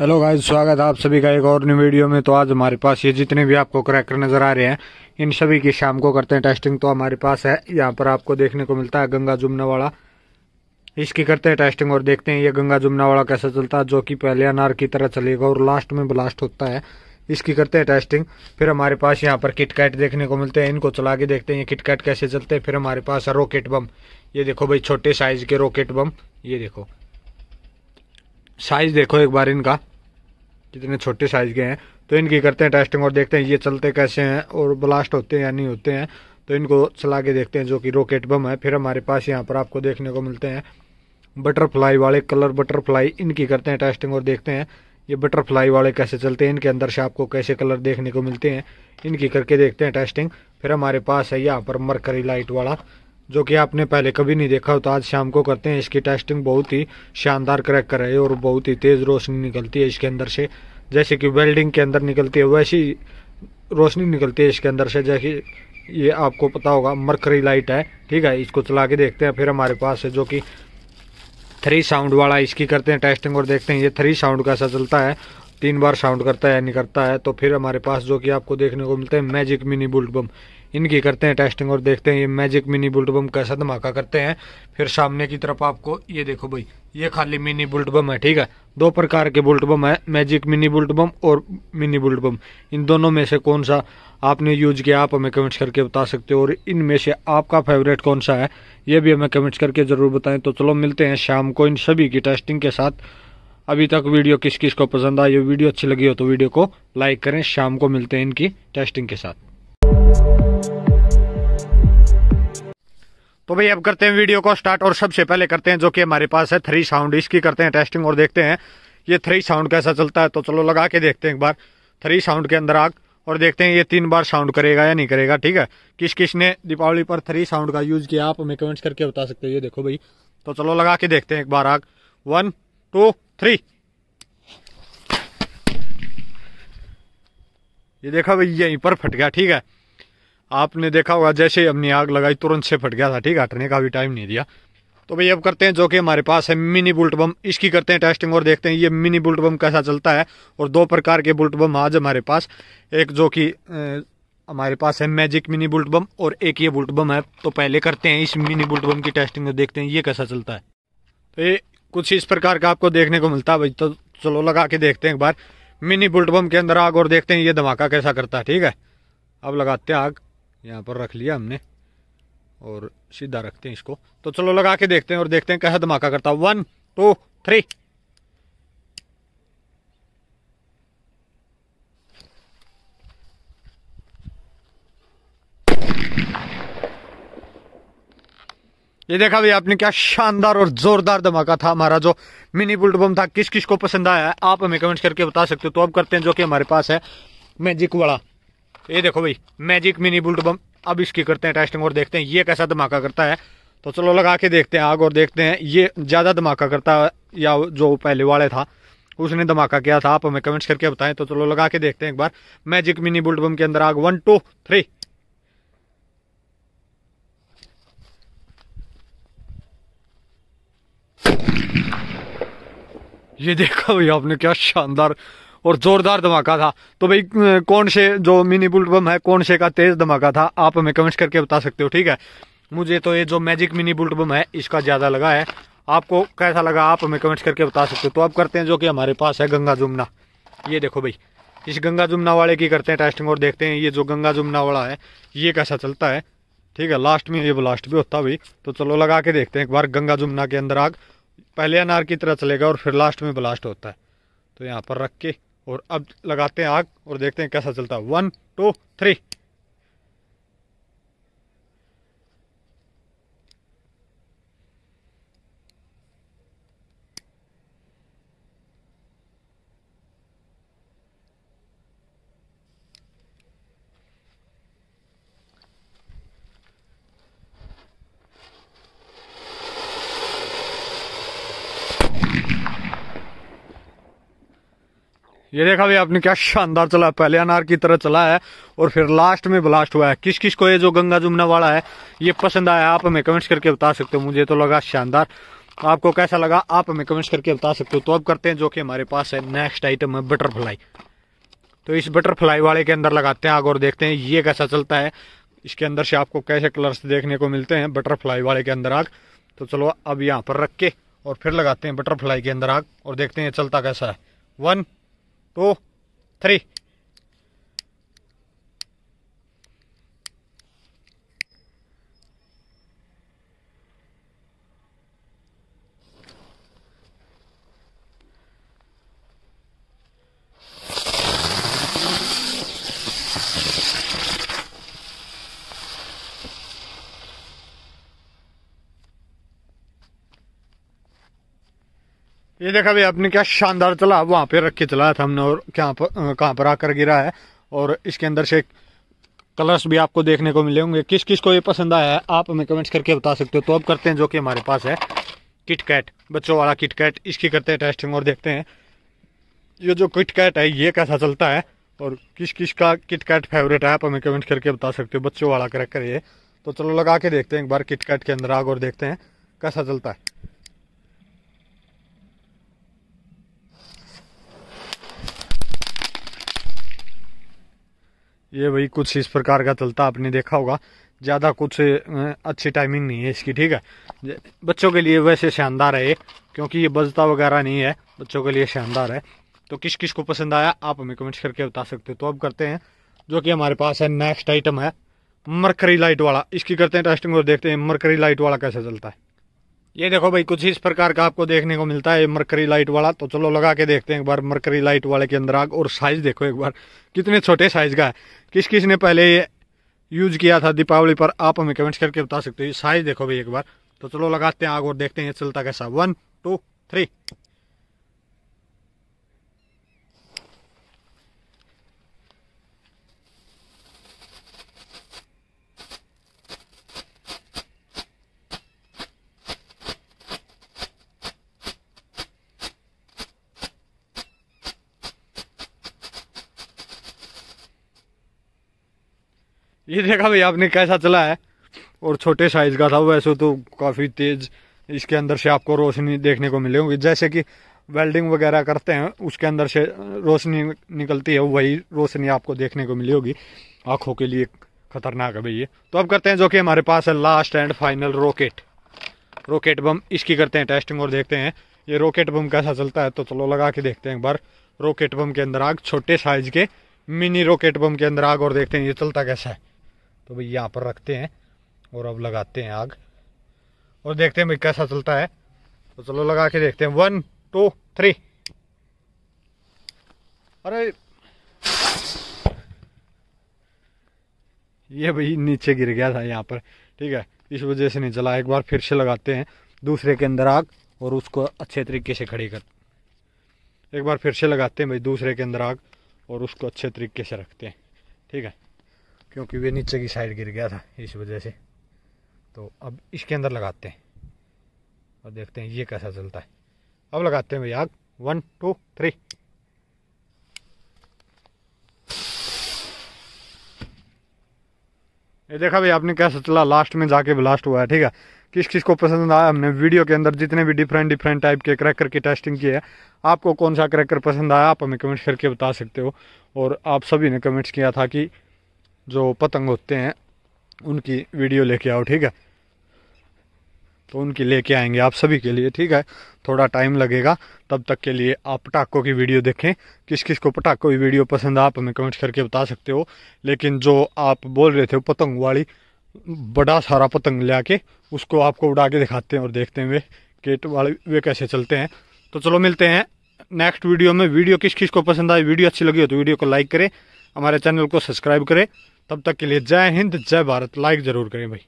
hello guys स्वागत है आप सभी का एक और न्यू वीडियो में तो आज हमारे पास ये जितने भी आपको क्रैकर नज़र आ रहे हैं इन सभी की शाम को करते हैं टेस्टिंग तो हमारे पास है यहाँ पर आपको देखने को मिलता है गंगा जुमना वाला इसकी करते हैं टेस्टिंग और देखते हैं ये गंगा जुमना वाला कैसा चलता है जो कि पहले अनार की तरह चलेगा और लास्ट में ब्लास्ट होता है इसकी करते हैं टेस्टिंग फिर हमारे पास यहाँ पर किटकैट देखने को मिलते हैं इनको चला के देखते हैं ये किटकैट कैसे चलते हैं फिर हमारे पास है रॉकेट बम ये देखो भाई छोटे साइज के रॉकेट बम ये देखो साइज़ देखो एक बार इनका कितने छोटे साइज़ के हैं तो इनकी करते हैं टेस्टिंग और देखते हैं ये चलते कैसे हैं और ब्लास्ट होते हैं या नहीं होते हैं तो इनको चला के देखते हैं जो कि रॉकेट बम है फिर हमारे पास यहाँ पर आपको देखने को मिलते हैं बटरफ्लाई वाले कलर बटरफ्लाई इनकी करते हैं टेस्टिंग और देखते हैं ये बटरफ्लाई वाले कैसे चलते हैं इनके अंदर से आपको कैसे कलर देखने को मिलते हैं इनकी करके देखते हैं टेस्टिंग फिर हमारे पास है यहाँ पर मरकरी लाइट वाला जो कि आपने पहले कभी नहीं देखा हो तो आज शाम को करते हैं इसकी टेस्टिंग बहुत ही शानदार क्रैक है और बहुत ही तेज़ रोशनी निकलती है इसके अंदर से जैसे कि वेल्डिंग के अंदर निकलती है वैसी रोशनी निकलती है इसके अंदर से जैसे ये आपको पता होगा मरकरी लाइट है ठीक है इसको चला के देखते हैं फिर हमारे पास है जो कि थ्री साउंड वाला इसकी करते हैं टेस्टिंग और देखते हैं ये थ्री साउंड कैसा चलता है तीन बार साउंड करता है या नहीं करता है तो फिर हमारे पास जो कि आपको देखने को मिलता है मैजिक मिनी बुलट बम इनकी करते हैं टेस्टिंग और देखते हैं ये मैजिक मिनी बुलट बम कैसा धमाका करते हैं फिर सामने की तरफ आपको ये देखो भाई ये खाली मिनी बुलट बम है ठीक है दो प्रकार के बुलट बम है मैजिक मिनी बुलट बम और मिनी बुलट बम इन दोनों में से कौन सा आपने यूज किया आप हमें कमेंट्स करके बता सकते हो और इनमें से आपका फेवरेट कौन सा है ये भी हमें कमेंट्स करके ज़रूर बताएं तो चलो मिलते हैं शाम को इन सभी की टेस्टिंग के साथ अभी तक वीडियो किस किस को पसंद आई वीडियो अच्छी लगी हो तो वीडियो को लाइक करें शाम को मिलते हैं इनकी टेस्टिंग के साथ तो भाई अब करते हैं वीडियो को स्टार्ट और सबसे पहले करते हैं जो कि हमारे पास है थ्री साउंड इसकी करते हैं टेस्टिंग और देखते हैं ये थ्री साउंड कैसा चलता है तो चलो लगा के देखते हैं एक बार थ्री साउंड के अंदर आग और देखते हैं ये तीन बार साउंड करेगा या नहीं करेगा ठीक है किस किस ने दीपावली पर थ्री साउंड का यूज किया आप हमें कमेंट्स करके बता सकते हो ये देखो भाई तो चलो लगा के देखते हैं एक बार आग वन टू थ्री ये देखो भाई यहीं पर फट गया ठीक है आपने देखा होगा जैसे ही हमने आग लगाई तुरंत से फट गया था ठीक है हटने का भी टाइम नहीं दिया तो भाई अब करते हैं जो कि हमारे पास है मिनी बुलट बम इसकी करते हैं टेस्टिंग और देखते हैं ये मिनी बुलट बम कैसा चलता है और दो प्रकार के बुलट बम आज हमारे पास एक जो कि हमारे पास है मैजिक मिनी बुलट बम और एक ये बुलट बम है तो पहले करते हैं इस मिनी बुलट बम की टेस्टिंग और देखते हैं ये कैसा चलता है तो ये कुछ इस प्रकार का आपको देखने को मिलता है भाई तो चलो लगा के देखते हैं एक बार मिनी बुलट बम के अंदर आग और देखते हैं ये धमाका कैसा करता है ठीक है अब लगाते हैं आग यहाँ पर रख लिया हमने और सीधा रखते हैं इसको तो चलो लगा के देखते हैं और देखते हैं कैसा धमाका करता है वन टू थ्री ये देखा भाई आपने क्या शानदार और जोरदार धमाका था हमारा जो मिनी बुल्ट बम था किस किस को पसंद आया आप हमें कमेंट करके बता सकते हो तो अब करते हैं जो कि हमारे पास है मैजिक वाला ये देखो भाई मैजिक मिनी बुलट बम अब इसकी करते हैं टेस्टिंग और देखते हैं ये कैसा धमाका करता है तो चलो लगा के देखते हैं आग और देखते हैं ये ज़्यादा धमाका करता है या जो पहले वाले था उसने धमाका किया था आप हमें कमेंट्स करके बताएं तो चलो लगा के देखते हैं एक बार मैजिक मिनी बुलट बम के अंदर आग वन टू थ्री ये देखा भाई आपने क्या शानदार और ज़ोरदार धमाका था तो भाई कौन से जो मिनी बुलेट बम है कौन से का तेज़ धमाका था आप हमें कमेंट्स करके बता सकते हो ठीक है मुझे तो ये जो मैजिक मिनी बुलेट बम है इसका ज़्यादा लगा है आपको कैसा लगा आप हमें कमेंट्स करके बता सकते हो तो आप करते हैं जो कि हमारे पास है गंगा जुमना ये देखो भाई इस गंगा जुमना वाले की करते हैं टेस्टिंग और देखते हैं ये जो गंगा जुमना वाला है ये कैसा चलता है ठीक है लास्ट में ये ब्लास्ट भी होता भाई तो चलो लगा के देखते हैं एक बार गंगा जुमना के अंदर आग पहले अनार की तरह चलेगा और फिर लास्ट में ब्लास्ट होता है तो यहाँ पर रख के और अब लगाते हैं आग और देखते हैं कैसा चलता है वन टू थ्री ये देखा भाई आपने क्या शानदार चला पहले अनार की तरह चला है और फिर लास्ट में ब्लास्ट हुआ है किस किस को ये जो गंगा जुमना वाला है ये पसंद आया आप हमें कमेंट्स करके बता सकते हो मुझे तो लगा शानदार आपको कैसा लगा आप हमें कमेंट्स करके बता सकते हो तो अब करते हैं जो कि हमारे पास है नेक्स्ट आइटम है बटरफ्लाई तो इस बटरफ्लाई वाले के अंदर लगाते हैं आग और देखते हैं ये कैसा चलता है इसके अंदर से आपको कैसे कलर्स देखने को मिलते हैं बटरफ्लाई वाले के अंदर आग तो चलो अब यहाँ पर रख के और फिर लगाते हैं बटरफ्लाई के अंदर आग और देखते हैं चलता कैसा है वन टू थ्री ये देखा भाई आपने क्या शानदार चला वहाँ पे रख के चलाया था हमने और क्या पर कहाँ पर आकर गिरा है और इसके अंदर से कलर्स भी आपको देखने को मिले होंगे किस किस को ये पसंद आया है आप हमें कमेंट्स करके बता सकते हो तो अब करते हैं जो कि हमारे पास है किटकैट बच्चों वाला किटकैट इसकी करते हैं टेस्टिंग और देखते हैं ये जो किटकैट है ये कैसा चलता है और किस किस का किटकैट फेवरेट है आप हमें कमेंट करके बता सकते हो बच्चों वाला क्रैकर ये तो चलो लगा के देखते हैं एक बार किटकैट के अंदर आग और देखते हैं कैसा चलता है ये भाई कुछ इस प्रकार का चलता आपने देखा होगा ज़्यादा कुछ अच्छी टाइमिंग नहीं है इसकी ठीक है बच्चों के लिए वैसे शानदार है ये क्योंकि ये बजता वगैरह नहीं है बच्चों के लिए शानदार है तो किस किस को पसंद आया आप हमें कमेंट करके बता सकते हो तो अब करते हैं जो कि हमारे पास है नेक्स्ट आइटम है मरकरी लाइट वाला इसकी करते हैं टेस्टिंग और देखते हैं मरकरी लाइट वाला कैसे चलता है ये देखो भाई कुछ इस प्रकार का आपको देखने को मिलता है मरकरी लाइट वाला तो चलो लगा के देखते हैं एक बार मरकरी लाइट वाले के अंदर आग और साइज़ देखो एक बार कितने छोटे साइज़ का है किस किस ने पहले ये यूज किया था दीपावली पर आप हमें कमेंट्स करके बता सकते हो साइज़ देखो भाई एक बार तो चलो लगाते हैं आग और देखते हैं चलता कैसा वन टू थ्री ये देखा भाई आपने कैसा चला है और छोटे साइज का था वैसे तो काफ़ी तेज इसके अंदर से आपको रोशनी देखने को मिलेगी जैसे कि वेल्डिंग वगैरह करते हैं उसके अंदर से रोशनी निकलती है वही रोशनी आपको देखने को मिली होगी आंखों के लिए खतरनाक है भाई ये तो अब करते हैं जो कि हमारे पास है last and final rocket rocket bomb इसकी करते हैं टेस्टिंग और देखते हैं ये रॉकेट बम कैसा चलता है तो चलो लगा के देखते हैं एक बार रॉकेट बम के अंदर आग छोटे साइज के मिनी रॉकेट बम के अंदर आग और देखते हैं ये चलता कैसा है तो भाई यहाँ पर रखते हैं और अब लगाते हैं आग और देखते हैं भाई कैसा चलता है तो चलो लगा के देखते हैं वन टू थ्री अरे ये भाई नीचे गिर गया था यहाँ पर ठीक है इस वजह से नहीं चला एक बार फिर से लगाते हैं दूसरे के अंदर आग और उसको अच्छे तरीके से खड़ी कर एक बार फिर से लगाते हैं भाई दूसरे के अंदर आग और उसको अच्छे तरीके से रखते हैं ठीक है क्योंकि वे नीचे की साइड गिर गया था इस वजह से तो अब इसके अंदर लगाते हैं और देखते हैं ये कैसा चलता है अब लगाते हैं भैया आग वन टू थ्री ये देखा भाई आपने कैसा चला लास्ट में जाके ब्लास्ट हुआ है ठीक है किस किस को पसंद आया हमने वीडियो के अंदर जितने भी डिफरेंट डिफरेंट टाइप के क्रैकर की टेस्टिंग की है आपको कौन सा क्रैकर पसंद आया आप हमें कमेंट्स करके बता सकते हो और आप सभी ने कमेंट्स किया था कि जो पतंग होते हैं उनकी वीडियो लेके आओ ठीक है तो उनकी लेके आएंगे आप सभी के लिए ठीक है थोड़ा टाइम लगेगा तब तक के लिए आप पटाखों की वीडियो देखें किस किस को पटाखों की वीडियो पसंद है आप हमें कमेंट करके बता सकते हो लेकिन जो आप बोल रहे थे पतंग वाली बड़ा सारा पतंग ले आके उसको आपको उड़ा के दिखाते हैं और देखते हैं वे केट वाले वे कैसे चलते हैं तो चलो मिलते हैं नेक्स्ट वीडियो में वीडियो किस किस को पसंद आए वीडियो अच्छी लगी हो तो वीडियो को लाइक करें हमारे चैनल को सब्सक्राइब करें तब तक के लिए जय हिंद जय भारत लाइक ज़रूर करें भाई